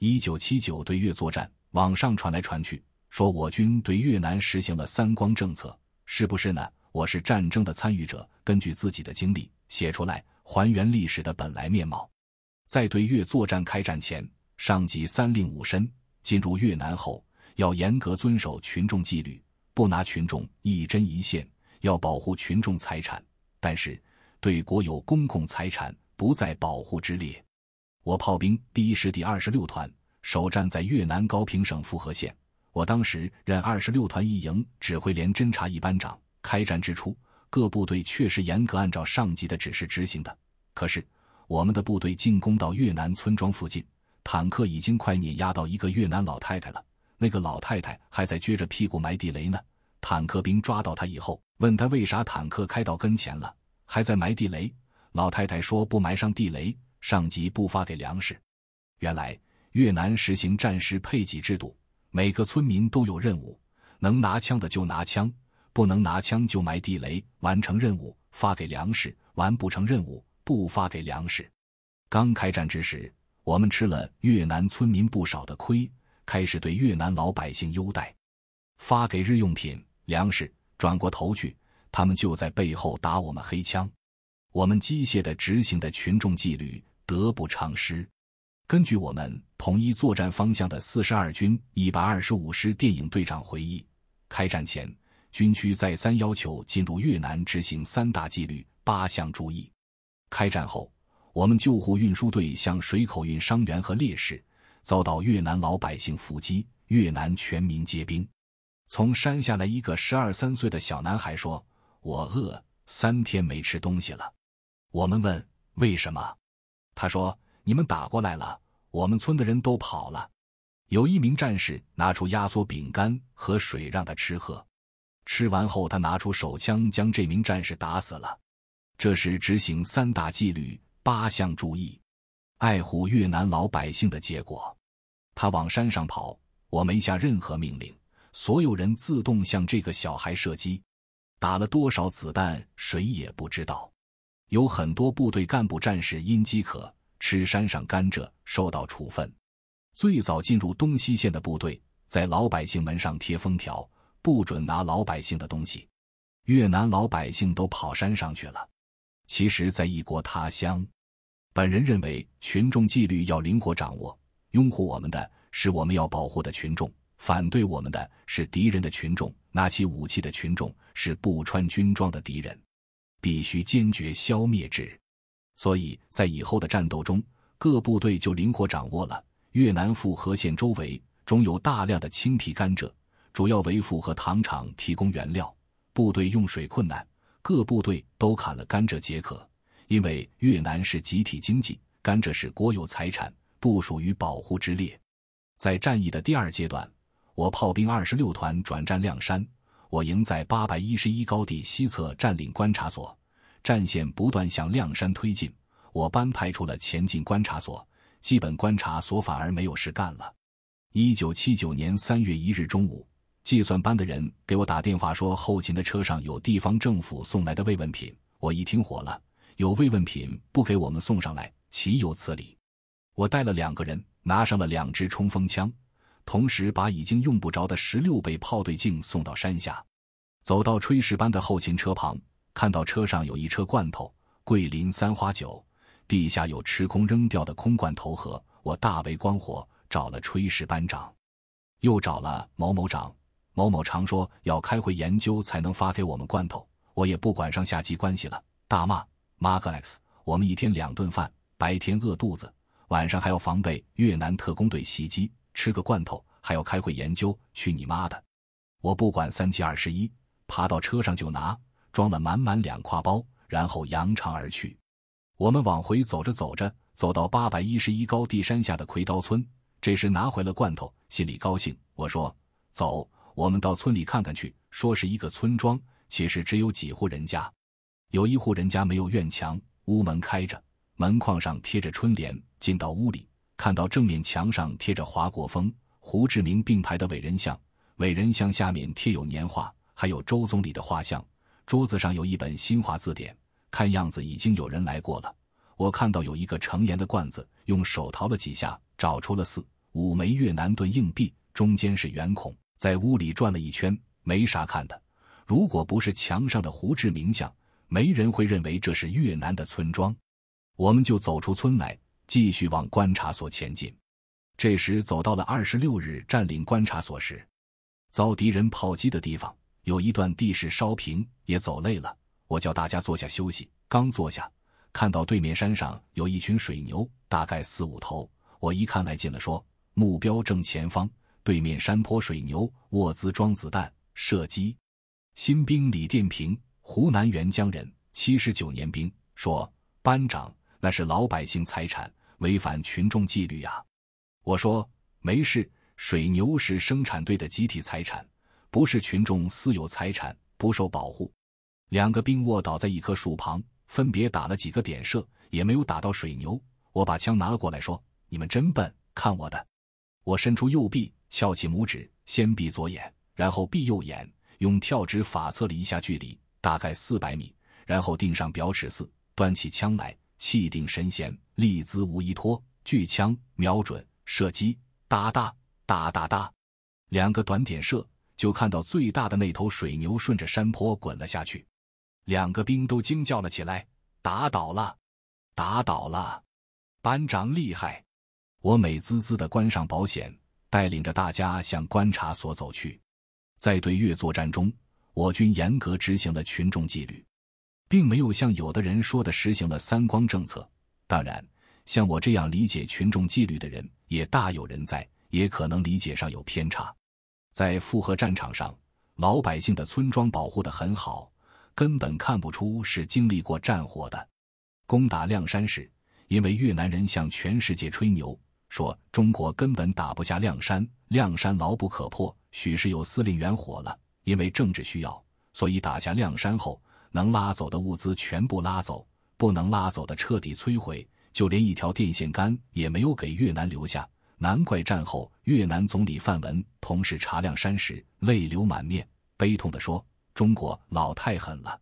一九七九对越作战，网上传来传去，说我军对越南实行了“三光”政策，是不是呢？我是战争的参与者，根据自己的经历写出来，还原历史的本来面貌。在对越作战开战前，上级三令五申，进入越南后要严格遵守群众纪律，不拿群众一针一线，要保护群众财产，但是对国有公共财产不在保护之列。我炮兵第一师第二十六团首战在越南高平省富河县，我当时任二十六团一营指挥连侦察一班长。开战之初，各部队确实严格按照上级的指示执行的。可是，我们的部队进攻到越南村庄附近，坦克已经快碾压到一个越南老太太了。那个老太太还在撅着屁股埋地雷呢。坦克兵抓到她以后，问她为啥坦克开到跟前了还在埋地雷？老太太说：“不埋上地雷。”上级不发给粮食。原来越南实行战时配给制度，每个村民都有任务，能拿枪的就拿枪，不能拿枪就埋地雷。完成任务发给粮食，完不成任务不发给粮食。刚开战之时，我们吃了越南村民不少的亏，开始对越南老百姓优待，发给日用品、粮食。转过头去，他们就在背后打我们黑枪。我们机械的执行的群众纪律。得不偿失。根据我们统一作战方向的四十二军一百二十五师电影队长回忆，开战前，军区再三要求进入越南执行三大纪律八项注意。开战后，我们救护运输队向水口运伤员和烈士，遭到越南老百姓伏击。越南全民皆兵，从山下来一个十二三岁的小男孩说：“我饿，三天没吃东西了。”我们问：“为什么？”他说：“你们打过来了，我们村的人都跑了。”有一名战士拿出压缩饼干和水让他吃喝。吃完后，他拿出手枪将这名战士打死了。这是执行三大纪律八项注意，爱护越南老百姓的结果。他往山上跑，我没下任何命令，所有人自动向这个小孩射击。打了多少子弹，谁也不知道。有很多部队干部战士因饥渴吃山上甘蔗受到处分。最早进入东西线的部队，在老百姓门上贴封条，不准拿老百姓的东西。越南老百姓都跑山上去了。其实，在异国他乡，本人认为群众纪律要灵活掌握。拥护我们的是我们要保护的群众，反对我们的是敌人的群众。拿起武器的群众是不穿军装的敌人。必须坚决消灭之，所以在以后的战斗中，各部队就灵活掌握了越南复和县周围中有大量的青皮甘蔗，主要为复和糖厂提供原料。部队用水困难，各部队都砍了甘蔗解渴。因为越南是集体经济，甘蔗是国有财产，不属于保护之列。在战役的第二阶段，我炮兵二十六团转战亮山。我营在八百一十一高地西侧占领观察所，战线不断向亮山推进。我班派出了前进观察所，基本观察所反而没有事干了。一九七九年三月一日中午，计算班的人给我打电话说，后勤的车上有地方政府送来的慰问品。我一听火了：有慰问品不给我们送上来，岂有此理！我带了两个人，拿上了两支冲锋枪。同时把已经用不着的十六倍炮对镜送到山下，走到炊事班的后勤车旁，看到车上有一车罐头，桂林三花酒，地下有吃空扔掉的空罐头盒，我大为光火，找了炊事班长，又找了某某长，某某长说要开会研究才能发给我们罐头，我也不管上下级关系了，大骂马格 X，斯，我们一天两顿饭，白天饿肚子，晚上还要防备越南特工队袭击，吃个罐头。还要开会研究，去你妈的！我不管三七二十一，爬到车上就拿，装了满满两挎包，然后扬长而去。我们往回走着走着，走到八百一十一高地山下的魁刀村，这时拿回了罐头，心里高兴。我说：“走，我们到村里看看去。”说是一个村庄，其实只有几户人家。有一户人家没有院墙，屋门开着，门框上贴着春联。进到屋里，看到正面墙上贴着华国锋。胡志明并排的伟人像，伟人像下面贴有年画，还有周总理的画像。桌子上有一本新华字典，看样子已经有人来过了。我看到有一个盛岩的罐子，用手淘了几下，找出了四五枚越南盾硬币，中间是圆孔。在屋里转了一圈，没啥看的。如果不是墙上的胡志明像，没人会认为这是越南的村庄。我们就走出村来，继续往观察所前进。这时走到了二十六日占领观察所时，遭敌人炮击的地方，有一段地势稍平，也走累了，我叫大家坐下休息。刚坐下，看到对面山上有一群水牛，大概四五头。我一看来劲了，说：“目标正前方，对面山坡水牛，卧姿装子弹，射击。”新兵李殿平，湖南沅江人，七十九年兵，说：“班长，那是老百姓财产，违反群众纪律呀。”我说没事，水牛是生产队的集体财产，不是群众私有财产，不受保护。两个兵卧倒在一棵树旁，分别打了几个点射，也没有打到水牛。我把枪拿了过来，说：“你们真笨，看我的！”我伸出右臂，翘起拇指，先闭左眼，然后闭右眼，用跳指法测了一下距离，大概四百米，然后定上表尺四，端起枪来，气定神闲，立姿无依托，举枪瞄准。射击，哒哒哒哒哒，两个短点射，就看到最大的那头水牛顺着山坡滚了下去，两个兵都惊叫了起来：“打倒了，打倒了！”班长厉害，我美滋滋的关上保险，带领着大家向观察所走去。在对越作战中，我军严格执行了群众纪律，并没有像有的人说的实行了“三光”政策。当然。像我这样理解群众纪律的人也大有人在，也可能理解上有偏差。在复合战场上，老百姓的村庄保护的很好，根本看不出是经历过战火的。攻打亮山时，因为越南人向全世界吹牛，说中国根本打不下亮山，亮山牢不可破。许是有司令员火了，因为政治需要，所以打下亮山后，能拉走的物资全部拉走，不能拉走的彻底摧毁。就连一条电线杆也没有给越南留下，难怪战后越南总理范文同时查亮山时泪流满面，悲痛的说：“中国老太狠了，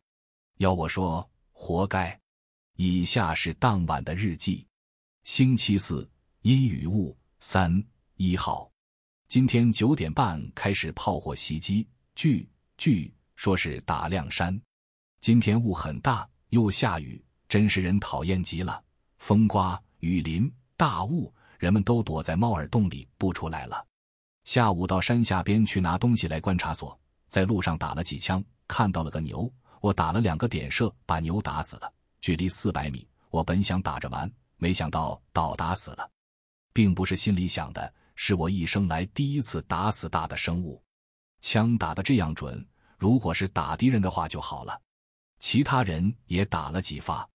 要我说活该。”以下是当晚的日记：星期四，阴雨雾，三一号。今天九点半开始炮火袭击，据据说是打亮山。今天雾很大，又下雨，真是人讨厌极了。风刮雨淋大雾，人们都躲在猫耳洞里不出来了。下午到山下边去拿东西来观察所，在路上打了几枪，看到了个牛，我打了两个点射，把牛打死了，距离四百米。我本想打着玩，没想到倒打死了，并不是心里想的，是我一生来第一次打死大的生物，枪打得这样准，如果是打敌人的话就好了。其他人也打了几发。